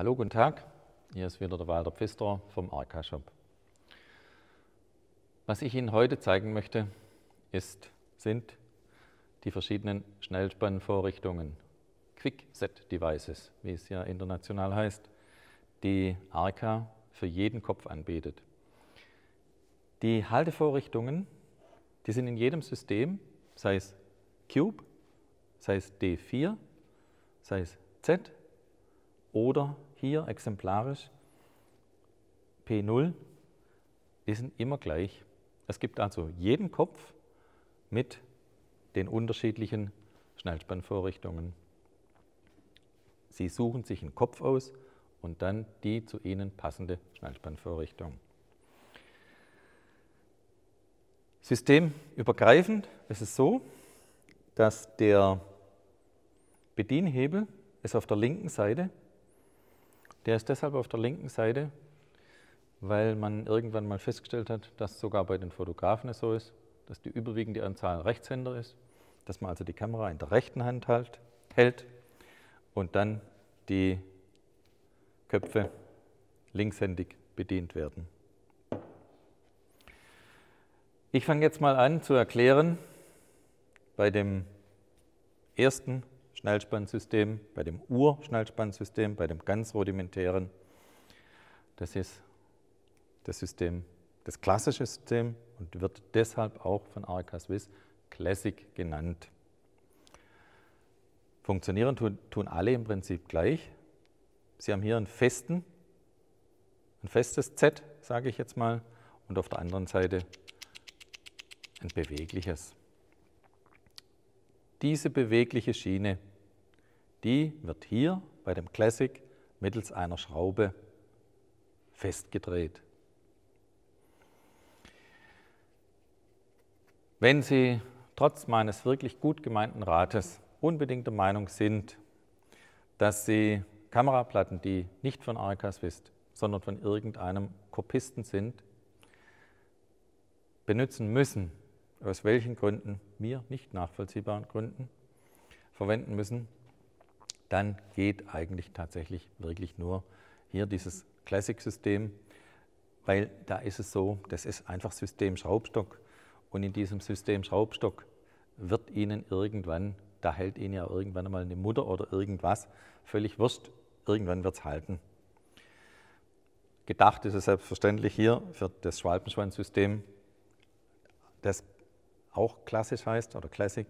Hallo, guten Tag. Hier ist wieder der Walter Pfister vom Arca Shop. Was ich Ihnen heute zeigen möchte, ist, sind die verschiedenen Schnellspannvorrichtungen, Quick Set Devices, wie es ja international heißt, die Arca für jeden Kopf anbietet. Die Haltevorrichtungen, die sind in jedem System, sei es Cube, sei es D4, sei es Z oder hier exemplarisch, P0, die sind immer gleich. Es gibt also jeden Kopf mit den unterschiedlichen Schnellspannvorrichtungen. Sie suchen sich einen Kopf aus und dann die zu Ihnen passende Schnellspannvorrichtung. Systemübergreifend ist es so, dass der Bedienhebel ist auf der linken Seite der ist deshalb auf der linken Seite, weil man irgendwann mal festgestellt hat, dass sogar bei den Fotografen es so ist, dass die überwiegende Anzahl Rechtshänder ist, dass man also die Kamera in der rechten Hand halt, hält und dann die Köpfe linkshändig bedient werden. Ich fange jetzt mal an zu erklären bei dem ersten Schnellspannsystem, bei dem Ur-Schnellspannsystem, bei dem ganz rudimentären. Das ist das System, das klassische System und wird deshalb auch von Arca Swiss Classic genannt. Funktionieren tun, tun alle im Prinzip gleich. Sie haben hier einen festen, ein festes Z, sage ich jetzt mal, und auf der anderen Seite ein bewegliches. Diese bewegliche Schiene, die wird hier bei dem Classic mittels einer Schraube festgedreht. Wenn Sie trotz meines wirklich gut gemeinten Rates unbedingt der Meinung sind, dass Sie Kameraplatten, die nicht von Arcaswist, sondern von irgendeinem Kopisten sind, benutzen müssen, aus welchen Gründen, mir nicht nachvollziehbaren Gründen, verwenden müssen, dann geht eigentlich tatsächlich wirklich nur hier dieses Classic-System, weil da ist es so, das ist einfach System Schraubstock und in diesem System Schraubstock wird Ihnen irgendwann, da hält Ihnen ja irgendwann einmal eine Mutter oder irgendwas, völlig wurscht, irgendwann wird es halten. Gedacht ist es selbstverständlich hier für das Schwalbenschwanzsystem, das auch klassisch heißt oder Classic.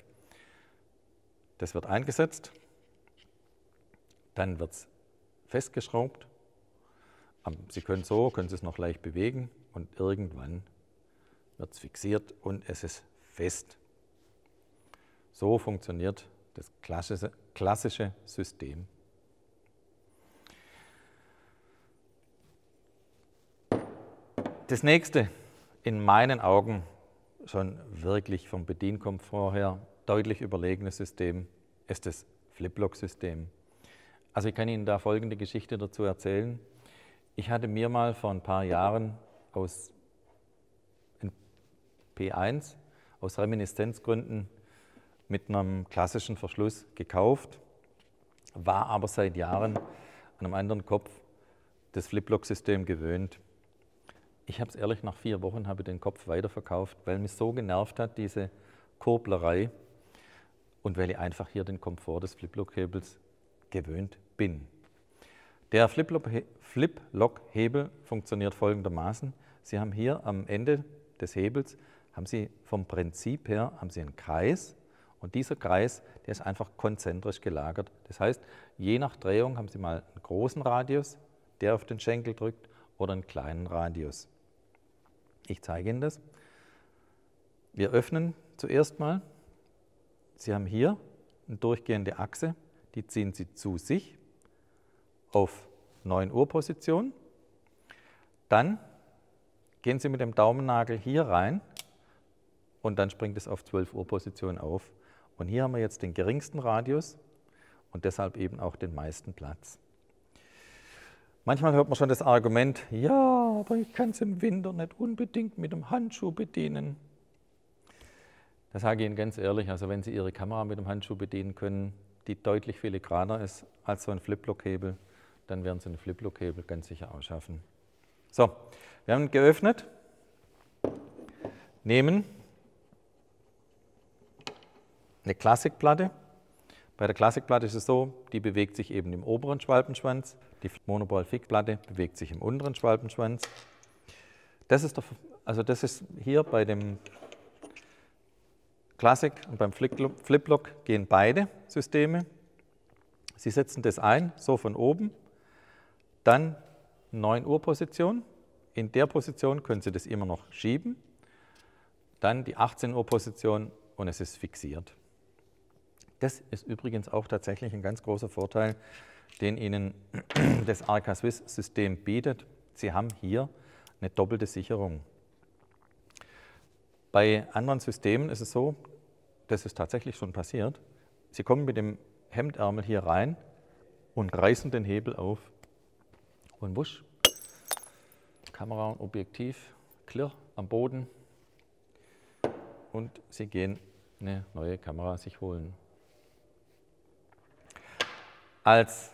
Das wird eingesetzt, dann wird es festgeschraubt. Ähm, Sie können so, können Sie es noch leicht bewegen und irgendwann wird es fixiert und es ist fest. So funktioniert das klassische, klassische System. Das nächste in meinen Augen schon wirklich vom Bedienkomfort her deutlich überlegenes System ist das Flip-Block-System. Also ich kann Ihnen da folgende Geschichte dazu erzählen. Ich hatte mir mal vor ein paar Jahren aus P1 aus Reminiszenzgründen mit einem klassischen Verschluss gekauft, war aber seit Jahren an einem anderen Kopf das Fliplock-System gewöhnt ich habe es ehrlich, nach vier Wochen habe ich den Kopf weiterverkauft, weil mich so genervt hat, diese Kurblerei und weil ich einfach hier den Komfort des Fliplock-Hebels gewöhnt bin. Der Flip-Lock-Hebel funktioniert folgendermaßen. Sie haben hier am Ende des Hebels, haben Sie vom Prinzip her, haben Sie einen Kreis und dieser Kreis, der ist einfach konzentrisch gelagert. Das heißt, je nach Drehung haben Sie mal einen großen Radius, der auf den Schenkel drückt oder einen kleinen Radius. Ich zeige Ihnen das. Wir öffnen zuerst mal. Sie haben hier eine durchgehende Achse, die ziehen Sie zu sich auf 9 Uhr Position. Dann gehen Sie mit dem Daumennagel hier rein und dann springt es auf 12 Uhr Position auf. Und hier haben wir jetzt den geringsten Radius und deshalb eben auch den meisten Platz. Manchmal hört man schon das Argument, ja, aber ich kann es im Winter nicht unbedingt mit dem Handschuh bedienen. Das sage ich Ihnen ganz ehrlich, also wenn Sie Ihre Kamera mit dem Handschuh bedienen können, die deutlich filigraner ist als so ein Fliplock-Hebel, dann werden Sie einen Fliplock-Hebel ganz sicher ausschaffen. So, wir haben geöffnet, nehmen eine Klassikplatte, bei der Klassikplatte ist es so, die bewegt sich eben im oberen Schwalbenschwanz, die Monoball-Fixplatte bewegt sich im unteren Schwalbenschwanz. Das ist, der, also das ist hier bei dem Classic und beim Fliplock gehen beide Systeme. Sie setzen das ein, so von oben, dann 9 Uhr Position. In der Position können Sie das immer noch schieben. Dann die 18 Uhr Position und es ist fixiert. Das ist übrigens auch tatsächlich ein ganz großer Vorteil, den Ihnen das Arca Swiss System bietet. Sie haben hier eine doppelte Sicherung. Bei anderen Systemen ist es so, das ist tatsächlich schon passiert, Sie kommen mit dem Hemdärmel hier rein und reißen den Hebel auf und wusch, Kamera und Objektiv, klirr am Boden und Sie gehen eine neue Kamera sich holen. Als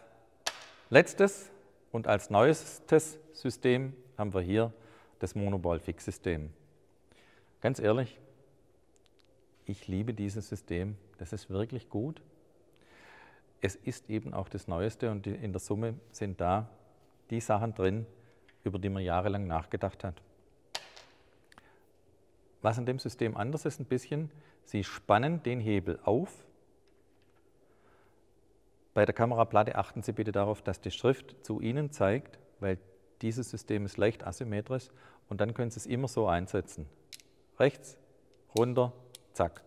letztes und als neuestes System haben wir hier das Monoball-Fix-System. Ganz ehrlich, ich liebe dieses System. Das ist wirklich gut. Es ist eben auch das Neueste und in der Summe sind da die Sachen drin, über die man jahrelang nachgedacht hat. Was an dem System anders ist ein bisschen, Sie spannen den Hebel auf bei der Kameraplatte achten Sie bitte darauf, dass die Schrift zu Ihnen zeigt, weil dieses System ist leicht asymmetrisch und dann können Sie es immer so einsetzen. Rechts, runter, zack.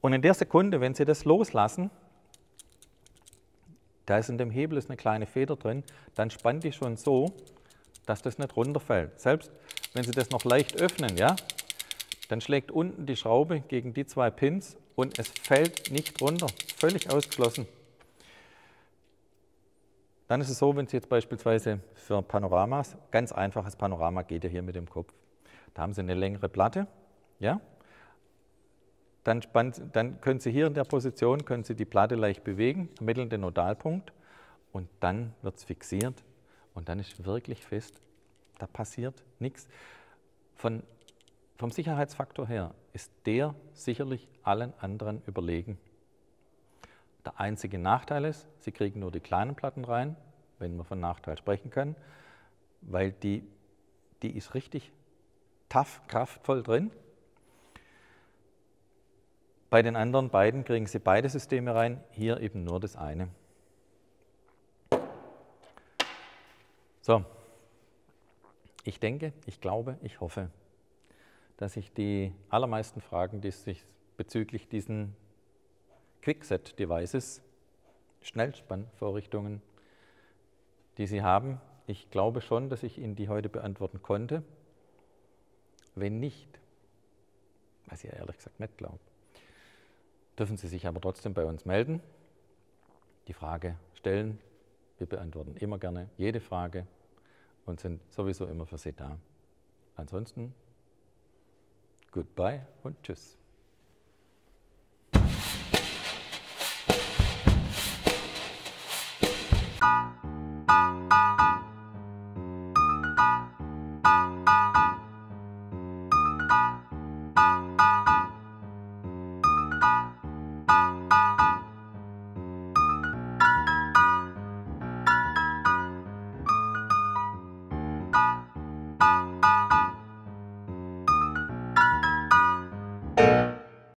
Und in der Sekunde, wenn Sie das loslassen, da ist in dem Hebel ist eine kleine Feder drin, dann spannt die schon so, dass das nicht runterfällt. Selbst wenn Sie das noch leicht öffnen, ja, dann schlägt unten die Schraube gegen die zwei Pins und es fällt nicht runter. Völlig ausgeschlossen. Dann ist es so, wenn Sie jetzt beispielsweise für Panoramas, ganz einfaches Panorama geht ja hier mit dem Kopf. Da haben Sie eine längere Platte, ja? Dann, spannt, dann können Sie hier in der Position können Sie die Platte leicht bewegen, ermitteln den Nodalpunkt und dann wird es fixiert und dann ist wirklich fest. Da passiert nichts. Von vom Sicherheitsfaktor her ist der sicherlich allen anderen überlegen. Der einzige Nachteil ist, sie kriegen nur die kleinen Platten rein, wenn wir von Nachteil sprechen können, weil die, die ist richtig tough, kraftvoll drin. Bei den anderen beiden kriegen sie beide Systeme rein, hier eben nur das eine. So, ich denke, ich glaube, ich hoffe, dass ich die allermeisten Fragen, die sich bezüglich diesen Quickset-Devices, Schnellspannvorrichtungen, die Sie haben, ich glaube schon, dass ich Ihnen die heute beantworten konnte. Wenn nicht, was ich ja ehrlich gesagt nicht glaube, dürfen Sie sich aber trotzdem bei uns melden, die Frage stellen. Wir beantworten immer gerne jede Frage und sind sowieso immer für Sie da. Ansonsten Goodbye und tschüss.